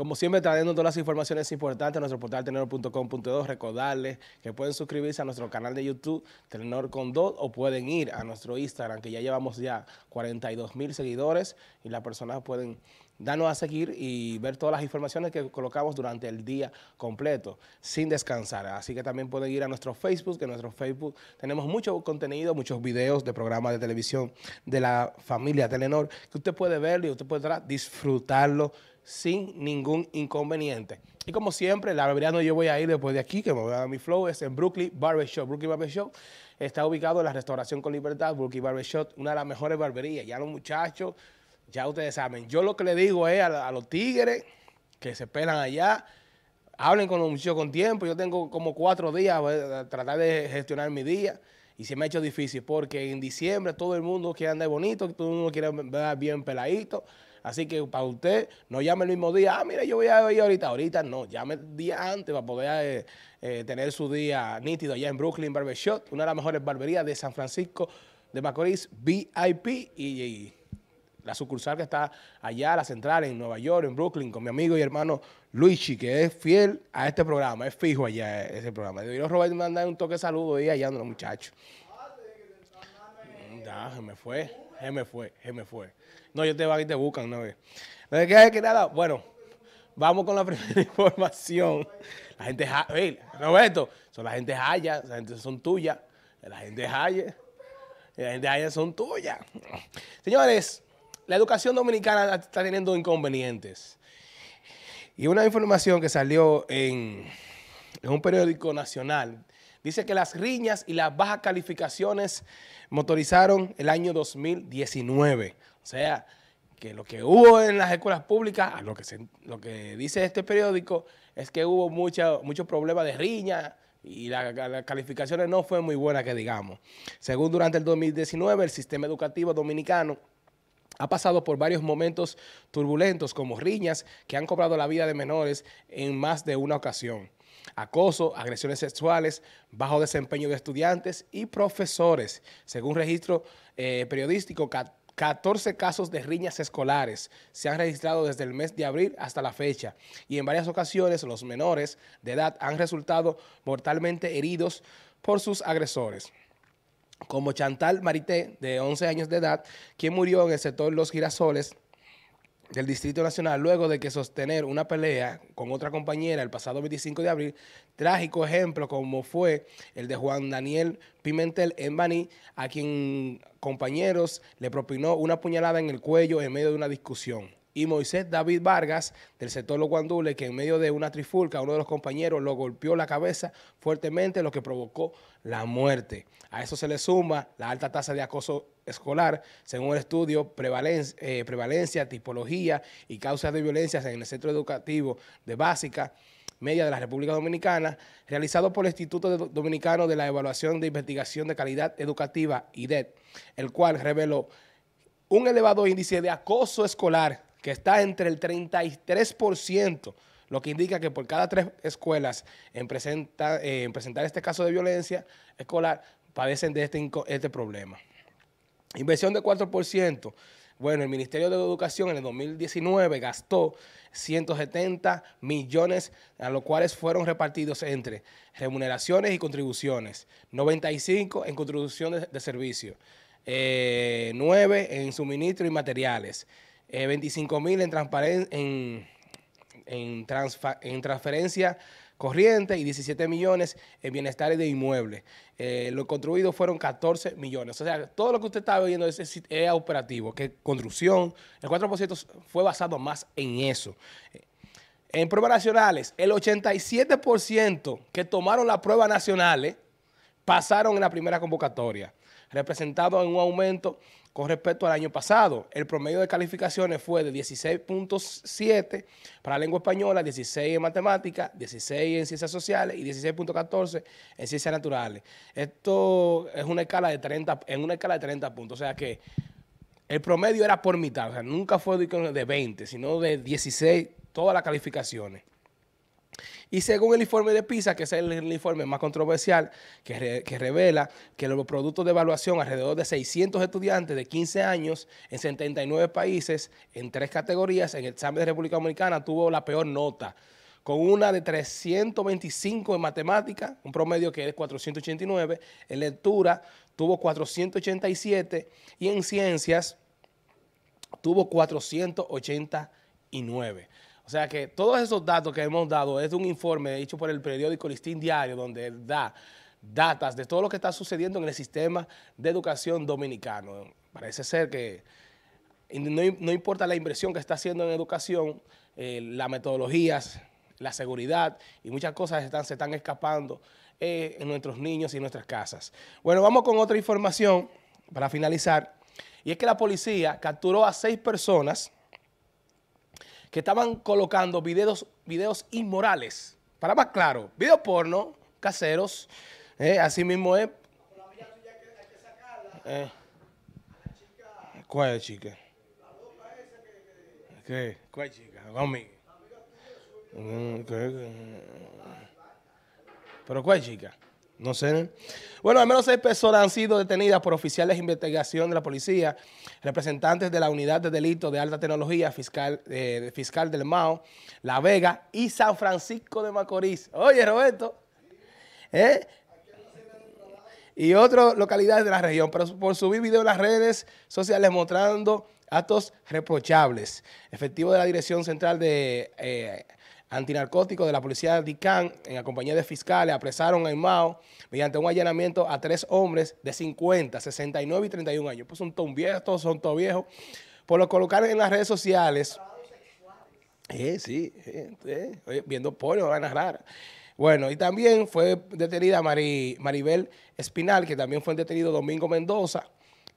Como siempre, trayendo todas las informaciones importantes a nuestro portal telenor.com.do. Recordarles que pueden suscribirse a nuestro canal de YouTube, Telenor con 2, o pueden ir a nuestro Instagram, que ya llevamos ya 42 mil seguidores y las personas pueden danos a seguir y ver todas las informaciones que colocamos durante el día completo, sin descansar. Así que también pueden ir a nuestro Facebook, que en nuestro Facebook tenemos mucho contenido, muchos videos de programas de televisión de la familia Telenor, que usted puede verlo y usted podrá disfrutarlo sin ningún inconveniente. Y como siempre, la barbería donde yo voy a ir después de aquí, que me voy a dar mi flow, es en Brooklyn Barbershop. Brooklyn Barbershop está ubicado en la Restauración con Libertad, Brooklyn Barbershop, una de las mejores barberías. Ya los muchachos ya ustedes saben, yo lo que le digo es a, los tigres que se pelan allá, hablen con los muchachos con tiempo. Yo tengo como cuatro días para pues, tratar de gestionar mi día y se me ha hecho difícil porque en diciembre todo el mundo quiere andar bonito, todo el mundo quiere ver bien peladito. Así que para usted, no llame el mismo día. Ah, mira, yo voy a ir ahorita. Ahorita no, llame el día antes para poder eh, eh, tener su día nítido allá en Brooklyn Barbershop, una de las mejores barberías de San Francisco de Macorís, VIP y la sucursal que está allá, la central, en Nueva York, en Brooklyn, con mi amigo y hermano Luigi, que es fiel a este programa, es fijo allá ese programa. Yo robar mandar un toque de saludo ahí allá los muchachos. Ya, se me fue, se me fue, se me fue. No, yo te voy y te buscan una vez. que nada, bueno, vamos con la primera información. La gente, Roberto, son la gente haya, la gente son tuyas, la gente jaya, la gente haya son tuyas. Señores, la educación dominicana está teniendo inconvenientes. Y una información que salió en, un periódico nacional dice que las riñas y las bajas calificaciones motorizaron el año 2019. O sea, que lo que hubo en las escuelas públicas, lo que, lo que dice este periódico, es que hubo muchos mucho problemas de riña y las calificaciones no fue muy buena que digamos. Según durante el 2019, el sistema educativo dominicano ha pasado por varios momentos turbulentos como riñas que han cobrado la vida de menores en más de una ocasión, acoso, agresiones sexuales, bajo desempeño de estudiantes y profesores. Según registro eh, periodístico, 14 casos de riñas escolares se han registrado desde el mes de abril hasta la fecha y en varias ocasiones los menores de edad han resultado mortalmente heridos por sus agresores como Chantal Marité, de 11 años de edad, quien murió en el sector Los Girasoles del Distrito Nacional luego de que sostener una pelea con otra compañera el pasado 25 de abril, trágico ejemplo como fue el de Juan Daniel Pimentel en Baní, a quien compañeros le propinó una puñalada en el cuello en medio de una discusión y Moisés David Vargas del sector Los que en medio de una trifulca uno de los compañeros lo golpeó la cabeza fuertemente, lo que provocó la muerte. A eso se le suma la alta tasa de acoso escolar, según el estudio eh, prevalencia, tipología y causas de Violencia en el Centro Educativo de Básica Media de la República Dominicana, realizado por el Instituto Dominicano de la Evaluación de Investigación de Calidad Educativa, IDET, el cual reveló un elevado índice de acoso escolar que está entre el 33%, lo que indica que por cada tres escuelas eh, en, presentar este caso de violencia escolar padecen de este, este problema. Inversión de 4%. Bueno, el Ministerio de Educación en el 2019 gastó 170 millones, a los cuales fueron repartidos entre remuneraciones y contribuciones, 95 en contribuciones de, servicio, 9 eh, en suministro y materiales, 25 eh, mil en, en, en, transferencia corriente y 17 millones en bienestar de inmuebles. Eh, lo construido fueron 14 millones. O sea, todo lo que usted está viendo es, operativo, que construcción, el 4% fue basado más en eso. En pruebas nacionales, el 87% que tomaron las pruebas nacionales pasaron en la primera convocatoria, representado en un aumento con respecto al año pasado. El promedio de calificaciones fue de 16.7 para lengua española, 16 en matemáticas, 16 en ciencias sociales y 16.14 en ciencias naturales. Esto es una escala de 30, en una escala de 30 puntos, o sea que el promedio era por mitad, o sea, nunca fue de 20, sino de 16 todas las calificaciones. Y según el informe de PISA, que es el, informe más controversial, que, que, revela que los productos de evaluación, alrededor de 600 estudiantes de 15 años en 79 países, en tres categorías, en el examen de República Dominicana tuvo la peor nota, con una de 325 en matemáticas, un promedio que es 489, en lectura tuvo 487 y en ciencias tuvo 489. O sea que todos esos datos que hemos dado es de un informe hecho por el periódico Listín Diario, donde da datas de todo lo que está sucediendo en el sistema de educación dominicano. Parece ser que no, importa la inversión que está haciendo en educación, eh, las metodologías, la seguridad y muchas cosas se están escapando eh, en nuestros niños y en nuestras casas. Bueno, vamos con otra información para finalizar. Y es que la policía capturó a seis personas que estaban colocando videos, videos inmorales. Para más claro, videos porno, caseros, eh, así mismo es. chica. Eh, ¿Cuál es, chica? ¿Qué? ¿Cuál chica? Conmigo. Mm, ¿Pero cuál chica? No sé. Bueno, al menos seis personas han sido detenidas por oficiales de investigación de la policía, representantes de la unidad de delitos de alta tecnología, fiscal, eh, fiscal del MAO, La Vega y San Francisco de Macorís. Oye, Roberto. ¿eh? Y otras localidades de la región, pero por subir videos en las redes sociales mostrando actos reprochables. Efectivo de la Dirección Central de... Eh, antinarcóticos de la policía de DICAN, en la compañía de fiscales, apresaron a Mao mediante un allanamiento a tres hombres de 50, 69 y 31 años. Pues son todos viejos, todos son todos viejos. Por lo colocar en las redes sociales. Eh, sí, viendo pollo, van a narrar. Bueno, y también fue detenida Maribel Espinal, que también fue detenido Domingo Mendoza,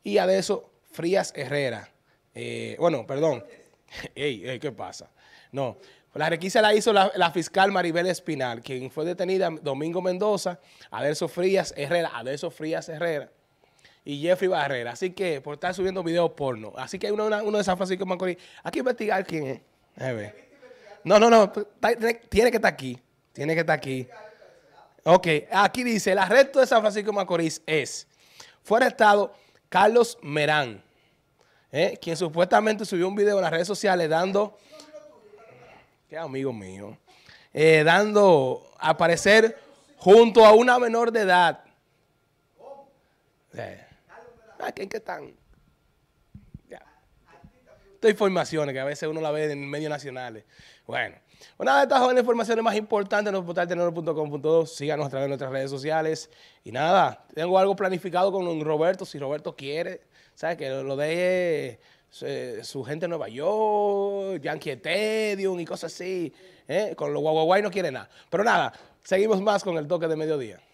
y a eso Frías Herrera. Eh, bueno, perdón. ey, ¿qué pasa? No, la requisa la hizo la, fiscal Maribel Espinal, quien fue detenida Domingo Mendoza, Adelso Frías Herrera, Adelso Frías Herrera y Jeffrey Barrera. Así que por estar subiendo videos porno. Así que hay uno, de San Francisco Macorís. Hay que investigar quién es. No, no, no. Tiene que estar aquí. Tiene que estar aquí. Ok. Aquí dice, el arresto de San Francisco Macorís es, fue arrestado Carlos Merán, eh, quien supuestamente subió un video en las redes sociales dando amigo mío, eh, dando a aparecer junto a una menor de edad. Eh, ¿En ah, qué están? Ya. Estas informaciones que a veces uno la ve en medios nacionales. Bueno, una de estas jóvenes informaciones más importantes en el portal Síganos a través de nuestras redes sociales. Y nada, tengo algo planificado con Roberto, si Roberto quiere. ¿Sabes? Que lo, lo eh, su gente de Nueva York, Yankee Stadium y cosas así. ¿eh? Con los guaguaguay no quiere nada. Pero nada, seguimos más con el toque de mediodía.